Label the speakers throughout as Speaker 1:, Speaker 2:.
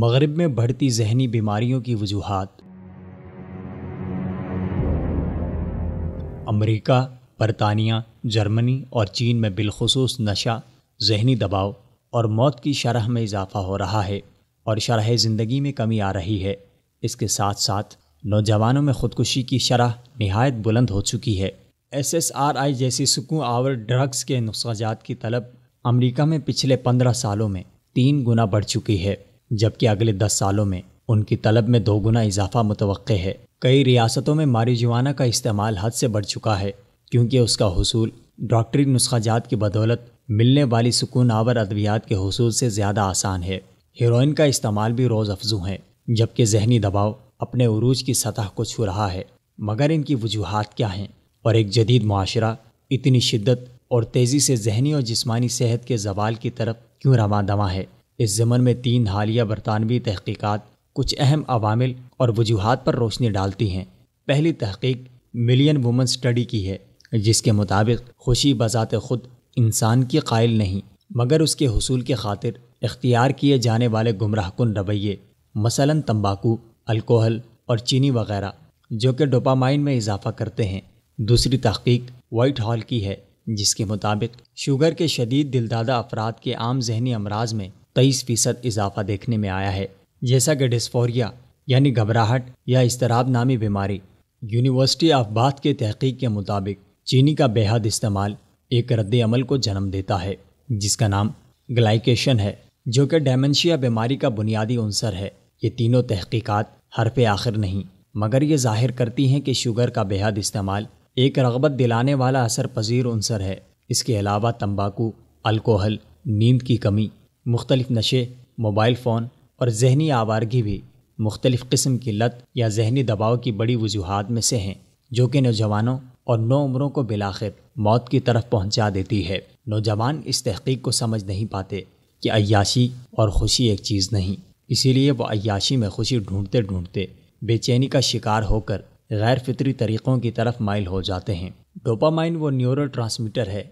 Speaker 1: مغرب میں بڑھتی ذہنی بیماریوں کی وجوہات امریکہ برطانیہ جرمنی اور چین میں بالخصوص نشہ ذہنی دباؤ اور موت کی شرح میں اضافہ ہو رہا ہے اور شرح زندگی میں کمی آ رہی ہے اس کے ساتھ ساتھ نوجوانوں میں خودکشی کی شرح نہایت بلند ہو چکی ہے ایس ایس آر آئی جیسی سکون آور ڈرگز کے نسخہ جات کی طلب امریکہ میں پچھلے پندرہ سالوں میں تین گنا بڑھ چکی ہے جبکہ اگلے دس سالوں میں ان کی طلب میں دو گنا اضافہ متوقع ہے کئی ریاستوں میں ماری جوانا کا استعمال حد سے بڑھ چکا ہے کیونکہ اس کا حصول ڈاکٹری نسخہ جات کی بدولت ملنے والی سکون آور ادویات کے حصول سے زیادہ آسان ہے ہیروئن کا استعمال بھی روز افزو ہے جبکہ ذہنی دباؤ اپنے عروج کی سطح کو چھو رہا ہے مگر ان کی وجوہات کیا ہیں اور ایک جدید معاشرہ اتنی شدت اور تیزی سے ذہنی اور جسمانی صحت کے زوال کی طرف کیوں رواں دواں ہے اس ضمن میں تین حالیہ برطانوی تحقیقات کچھ اہم عوامل اور وجوہات پر روشنی ڈالتی ہیں پہلی تحقیق ملین وومن سٹڈی کی ہے جس کے مطابق خوشی بذات خود انسان کی قائل نہیں مگر اس کے حصول کے خاطر اختیار کیے جانے والے گمراہ کن رویے مثلا تمباکو الکوہل اور چینی وغیرہ جو کہ ڈوپامائن میں اضافہ کرتے ہیں دوسری تحقیق وائٹ ہال کی ہے جس کے مطابق شوگر کے شدید دلدادہ افراد کے عام ذہنی امراض میں تیئیس فیصد اضافہ دیکھنے میں آیا ہے جیسا کہ ڈسفوریا یعنی گھبراہٹ یا اضطراب نامی بیماری یونیورسٹی آف باتھ کے تحقیق کے مطابق چینی کا حد استعمال ایک رد عمل کو جنم دیتا ہے جس کا نام گلائکیشن ہے جو کہ ڈیمنشیا بیماری کا بنیادی عنصر ہے یہ تینوں تحقیقات حرف آخر نہیں مگر یہ ظاہر کرتی ہیں کہ شوگر کا بے حد استعمال ایک رغبت دلانے والا اثر پذیر عنصر ہے اس کے علاوہ تمباکو الکوہل نیند کی کمی مختلف نشے موبائل فون اور ذہنی آوارگی بھی مختلف قسم کی لت یا ذہنی دباؤ کی بڑی وجوہات میں سے ہیں جو کہ نوجوانوں اور نو عمروں کو بلاخر موت کی طرف پہنچا دیتی ہے نوجوان اس تحقیق کو سمجھ نہیں پاتے کہ عیاشی اور خوشی ایک چیز نہیں اسی لیے وہ عیاشی میں خوشی ڈھونڈتے ڈھونڈتے بے چینی کا شکار ہو کر غیر فطری طریقوں کی طرف مائل ہو جاتے ہیں ڈوپامائن وہ نیورو ٹرانسمیٹر ہے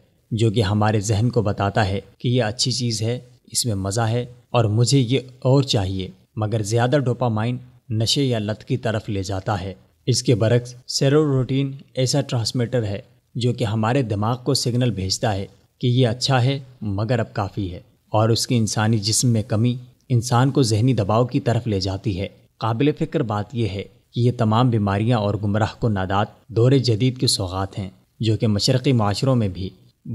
Speaker 1: جو کہ ہمارے ذہن کو بتاتا ہے کہ یہ اچھی چیز ہے اس میں مزہ ہے اور مجھے یہ اور چاہیے مگر زیادہ ڈوپامائن نشے یا لت کی طرف لے جاتا ہے اس کے برعکس سیروروٹین ایسا ٹرانسمیٹر ہے جو کہ ہمارے دماغ کو سگنل بھیجتا ہے کہ یہ اچھا ہے مگر اب کافی ہے اور اس کی انسانی جسم میں کمی انسان کو ذہنی دباؤ کی طرف لے جاتی ہے قابل فکر بات یہ ہے کہ یہ تمام بیماریاں اور گمراہ کو نادات دور جدید کے سوغات ہیں جو کہ مشرقی معاشروں میں بھی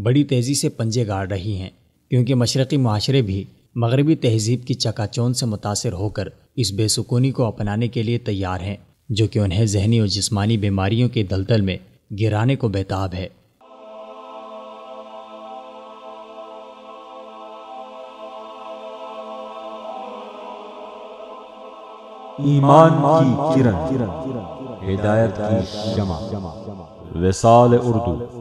Speaker 1: بڑی تیزی سے پنجے گاڑ رہی ہیں کیونکہ مشرقی معاشرے بھی مغربی تہذیب کی چکا چون سے متاثر ہو کر اس بے سکونی کو اپنانے کے لیے تیار ہیں جو کہ انہیں ذہنی اور جسمانی بیماریوں کے دلدل میں گرانے کو بےتاب ہے ایمان کی کرن ہدایت کی شمع وصال اردو